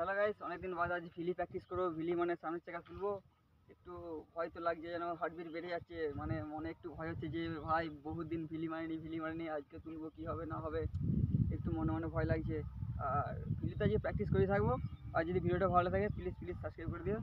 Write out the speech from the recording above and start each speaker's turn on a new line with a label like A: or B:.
A: hello guys অনেকদিন বাদ আজ ভিলি প্র্যাকটিস করবো ভিলি মানে সামনের চাকা তুলবো একটু ভয় তো লাগছে যেন হার্টবিট বেড়ে যাচ্ছে মানে মনে একটু ভয় হচ্ছে যে ভাই বহুদিন ভিলি মারিনি ভিলি মারিনি আজকে তুলবো কী হবে না হবে একটু মনে মনে ভয় লাগছে আর ভিলিতে আজকে প্র্যাকটিস করে থাকবো আর যদি ভিডিওটা ভালো লাগে প্লিজ প্লিজ সাবস্ক্রাইব করে দিও